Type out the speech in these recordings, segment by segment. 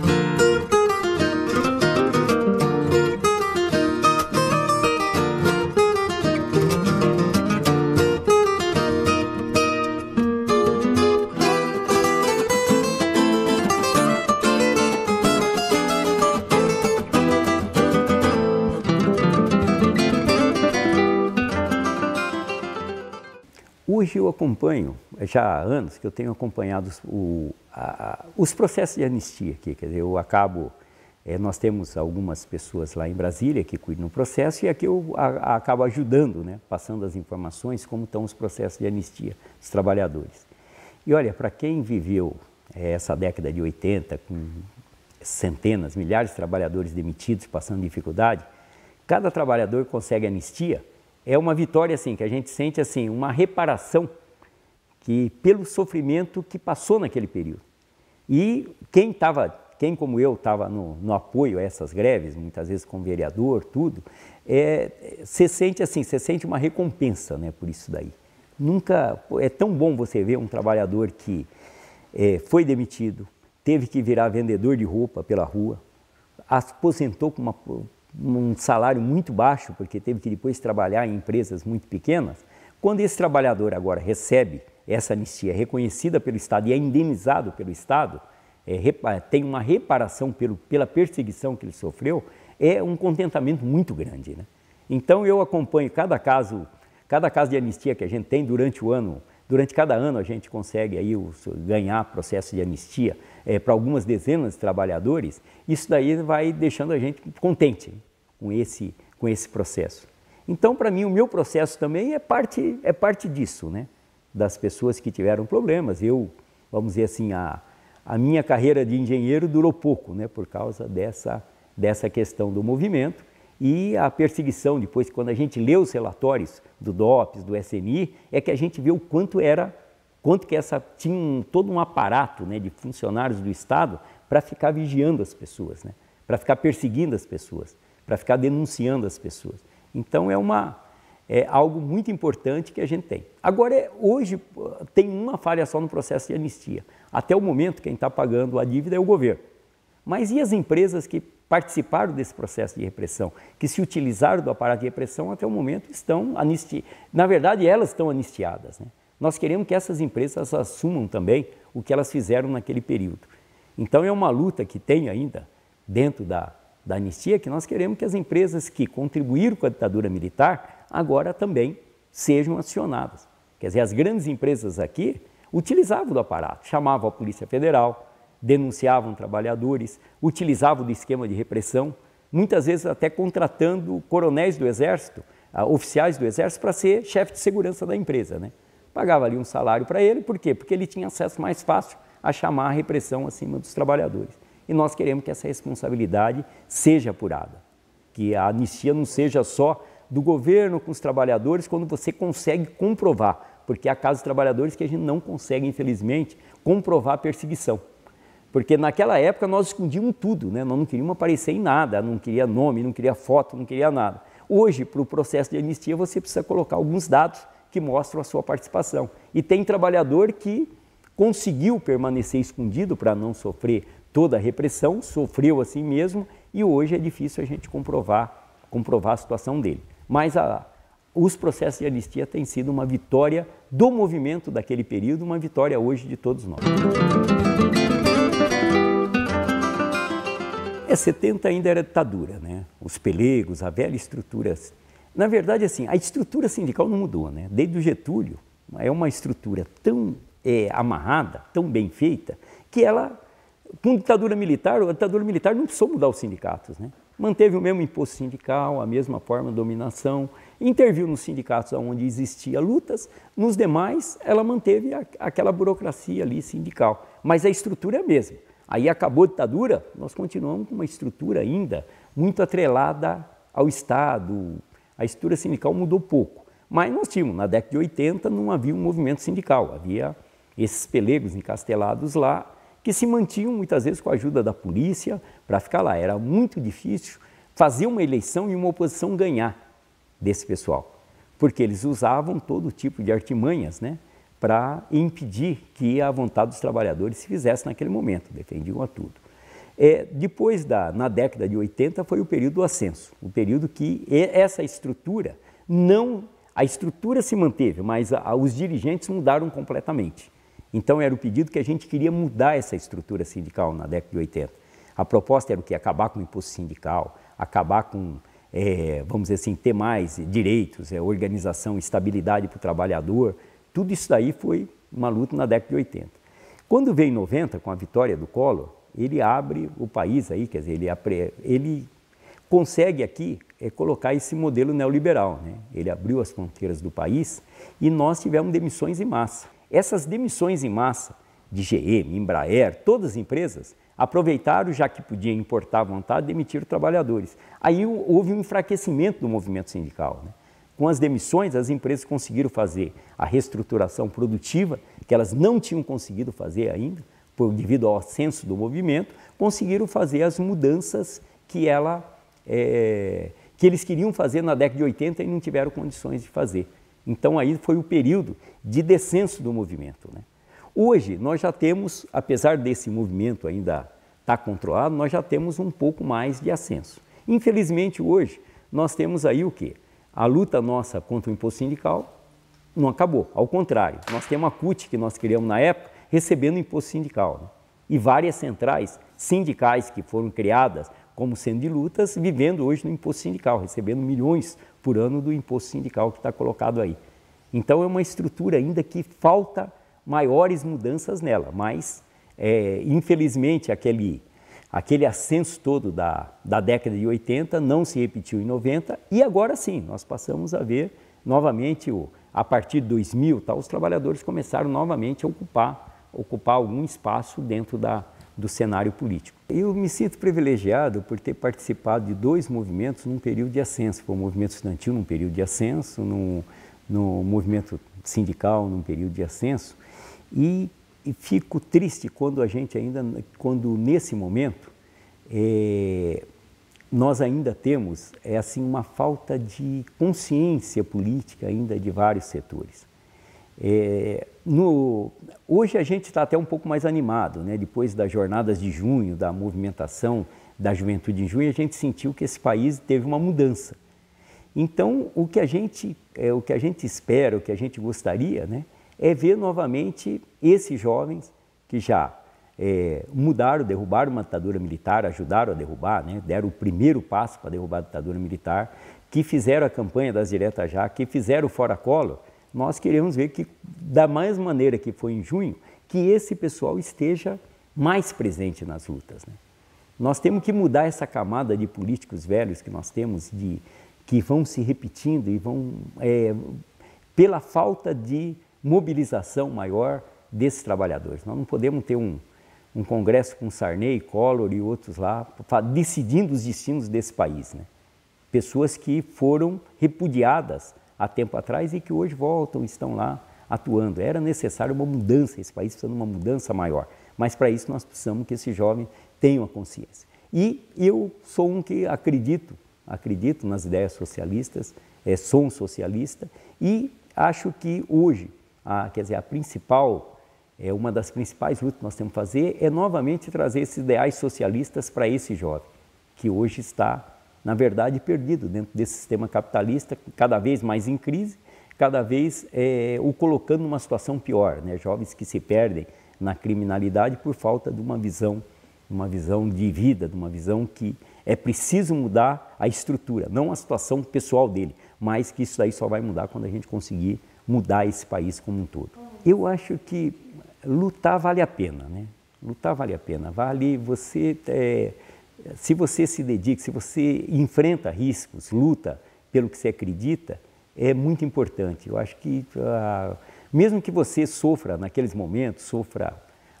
Thank mm. you. Hoje eu acompanho, já há anos que eu tenho acompanhado o, a, os processos de anistia aqui. Quer dizer, eu acabo, é, nós temos algumas pessoas lá em Brasília que cuidam do processo e aqui eu a, a, acabo ajudando, né, passando as informações como estão os processos de anistia dos trabalhadores. E olha, para quem viveu é, essa década de 80 com centenas, milhares de trabalhadores demitidos, passando dificuldade, cada trabalhador consegue anistia é uma vitória assim, que a gente sente assim, uma reparação que pelo sofrimento que passou naquele período. E quem estava, quem como eu estava no, no, apoio a essas greves, muitas vezes com vereador, tudo, é, você sente assim, se sente uma recompensa, né, por isso daí. Nunca é tão bom você ver um trabalhador que é, foi demitido, teve que virar vendedor de roupa pela rua, aposentou com uma um salário muito baixo, porque teve que depois trabalhar em empresas muito pequenas, quando esse trabalhador agora recebe essa anistia reconhecida pelo Estado e é indenizado pelo Estado, é, é, tem uma reparação pelo, pela perseguição que ele sofreu, é um contentamento muito grande. Né? Então eu acompanho cada caso, cada caso de anistia que a gente tem durante o ano Durante cada ano a gente consegue aí ganhar processo de anistia é, para algumas dezenas de trabalhadores. Isso daí vai deixando a gente contente com esse, com esse processo. Então, para mim, o meu processo também é parte, é parte disso, né? das pessoas que tiveram problemas. Eu, vamos dizer assim, a, a minha carreira de engenheiro durou pouco, né? por causa dessa, dessa questão do movimento. E a perseguição, depois, quando a gente lê os relatórios do DOPS, do SNI, é que a gente vê o quanto era, quanto que essa tinha um, todo um aparato né, de funcionários do Estado para ficar vigiando as pessoas, né, para ficar perseguindo as pessoas, para ficar denunciando as pessoas. Então é uma é algo muito importante que a gente tem. Agora, é, hoje tem uma falha só no processo de anistia. Até o momento, quem está pagando a dívida é o governo. Mas e as empresas que participaram desse processo de repressão, que se utilizaram do aparato de repressão até o momento estão anistiadas. Na verdade, elas estão anistiadas. Né? Nós queremos que essas empresas assumam também o que elas fizeram naquele período. Então é uma luta que tem ainda dentro da, da anistia que nós queremos que as empresas que contribuíram com a ditadura militar agora também sejam acionadas. Quer dizer, as grandes empresas aqui utilizavam do aparato, chamavam a Polícia Federal, denunciavam trabalhadores, utilizavam do esquema de repressão, muitas vezes até contratando coronéis do Exército, ah, oficiais do Exército, para ser chefe de segurança da empresa. Né? Pagava ali um salário para ele, por quê? Porque ele tinha acesso mais fácil a chamar a repressão acima dos trabalhadores. E nós queremos que essa responsabilidade seja apurada, que a anistia não seja só do governo com os trabalhadores quando você consegue comprovar, porque há casos de trabalhadores que a gente não consegue, infelizmente, comprovar a perseguição. Porque naquela época nós escondíamos tudo, né? nós não queríamos aparecer em nada, não queria nome, não queria foto, não queria nada. Hoje, para o processo de anistia, você precisa colocar alguns dados que mostram a sua participação. E tem trabalhador que conseguiu permanecer escondido para não sofrer toda a repressão, sofreu assim mesmo, e hoje é difícil a gente comprovar, comprovar a situação dele. Mas a, os processos de anistia têm sido uma vitória do movimento daquele período, uma vitória hoje de todos nós. É, 70 ainda era ditadura, né? Os pelegos, a velha estrutura. Na verdade, assim, a estrutura sindical não mudou, né? Desde o Getúlio, é uma estrutura tão é, amarrada, tão bem feita, que ela, com ditadura militar, a ditadura militar não precisou mudar os sindicatos, né? Manteve o mesmo imposto sindical, a mesma forma de dominação, interviu nos sindicatos onde existia lutas, nos demais ela manteve a, aquela burocracia ali sindical, mas a estrutura é a mesma. Aí acabou a ditadura, nós continuamos com uma estrutura ainda muito atrelada ao Estado. A estrutura sindical mudou pouco. Mas nós tínhamos, na década de 80, não havia um movimento sindical, havia esses pelegos encastelados lá, que se mantinham muitas vezes com a ajuda da polícia para ficar lá. Era muito difícil fazer uma eleição e uma oposição ganhar desse pessoal, porque eles usavam todo tipo de artimanhas, né? para impedir que a vontade dos trabalhadores se fizesse naquele momento, defendiam a tudo. É, depois, da, na década de 80, foi o período do ascenso, o período que essa estrutura não... A estrutura se manteve, mas a, a, os dirigentes mudaram completamente. Então era o pedido que a gente queria mudar essa estrutura sindical na década de 80. A proposta era o que? Acabar com o imposto sindical, acabar com, é, vamos dizer assim, ter mais direitos, é, organização, estabilidade para o trabalhador, tudo isso daí foi uma luta na década de 80. Quando veio em 90, com a vitória do Collor, ele abre o país aí, quer dizer, ele, é ele consegue aqui é, colocar esse modelo neoliberal. Né? Ele abriu as fronteiras do país e nós tivemos demissões em massa. Essas demissões em massa de GM, Embraer, todas as empresas aproveitaram, já que podiam importar à vontade, demitiram trabalhadores. Aí houve um enfraquecimento do movimento sindical. Né? Com as demissões, as empresas conseguiram fazer a reestruturação produtiva, que elas não tinham conseguido fazer ainda, por, devido ao ascenso do movimento, conseguiram fazer as mudanças que, ela, é, que eles queriam fazer na década de 80 e não tiveram condições de fazer. Então aí foi o período de descenso do movimento. Né? Hoje nós já temos, apesar desse movimento ainda estar tá controlado, nós já temos um pouco mais de ascenso. Infelizmente hoje nós temos aí o quê? a luta nossa contra o imposto sindical não acabou. Ao contrário, nós temos a CUT que nós criamos na época recebendo imposto sindical. Né? E várias centrais sindicais que foram criadas como sendo de lutas, vivendo hoje no imposto sindical, recebendo milhões por ano do imposto sindical que está colocado aí. Então é uma estrutura ainda que falta maiores mudanças nela, mas é, infelizmente aquele Aquele ascenso todo da, da década de 80 não se repetiu em 90 e agora sim, nós passamos a ver novamente, o, a partir de 2000, tá, os trabalhadores começaram novamente a ocupar, ocupar algum espaço dentro da, do cenário político. Eu me sinto privilegiado por ter participado de dois movimentos num período de ascenso. Foi o movimento estudantil num período de ascenso, no, no movimento sindical num período de ascenso. E e fico triste quando a gente ainda, quando nesse momento, é, nós ainda temos é assim uma falta de consciência política ainda de vários setores. É, no, hoje a gente está até um pouco mais animado, né? depois das jornadas de junho, da movimentação da juventude em junho, a gente sentiu que esse país teve uma mudança. Então, o que a gente, é, o que a gente espera, o que a gente gostaria, né? é ver novamente esses jovens que já é, mudaram, derrubaram uma ditadura militar, ajudaram a derrubar, né? deram o primeiro passo para derrubar a ditadura militar, que fizeram a campanha das diretas já, que fizeram o Fora Colo, nós queremos ver que, da mais maneira que foi em junho, que esse pessoal esteja mais presente nas lutas. Né? Nós temos que mudar essa camada de políticos velhos que nós temos, de, que vão se repetindo e vão, é, pela falta de mobilização maior desses trabalhadores. Nós não podemos ter um, um congresso com Sarney, Collor e outros lá, decidindo os destinos desse país. Né? Pessoas que foram repudiadas há tempo atrás e que hoje voltam, estão lá atuando. Era necessário uma mudança, esse país precisa de uma mudança maior. Mas para isso nós precisamos que esse jovem tenha uma consciência. E eu sou um que acredito, acredito nas ideias socialistas, eh, sou um socialista e acho que hoje a, quer dizer, a principal, é, uma das principais lutas que nós temos que fazer é novamente trazer esses ideais socialistas para esse jovem, que hoje está, na verdade, perdido dentro desse sistema capitalista, cada vez mais em crise, cada vez é, o colocando numa situação pior, né? jovens que se perdem na criminalidade por falta de uma visão, uma visão de vida, de uma visão que é preciso mudar a estrutura, não a situação pessoal dele, mas que isso daí só vai mudar quando a gente conseguir mudar esse país como um todo. Eu acho que lutar vale a pena, né? Lutar vale a pena. Vale você, é, se você se dedica, se você enfrenta riscos, luta pelo que você acredita, é muito importante. Eu acho que, ah, mesmo que você sofra naqueles momentos, sofra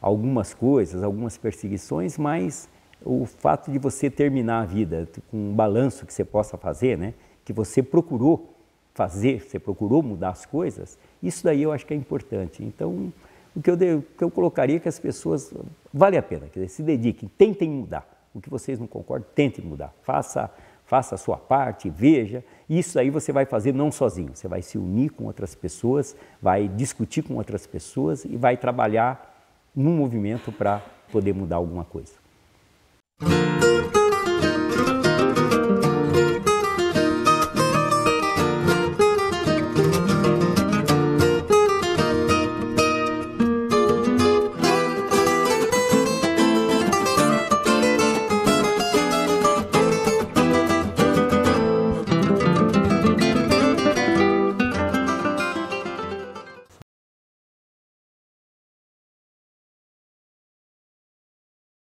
algumas coisas, algumas perseguições, mas o fato de você terminar a vida com um balanço que você possa fazer, né? Que você procurou fazer, você procurou mudar as coisas, isso daí eu acho que é importante. Então, o que eu, de, o que eu colocaria é que as pessoas, vale a pena, quer dizer, se dediquem, tentem mudar. O que vocês não concordam, tentem mudar. Faça, faça a sua parte, veja. Isso aí você vai fazer não sozinho, você vai se unir com outras pessoas, vai discutir com outras pessoas e vai trabalhar num movimento para poder mudar alguma coisa.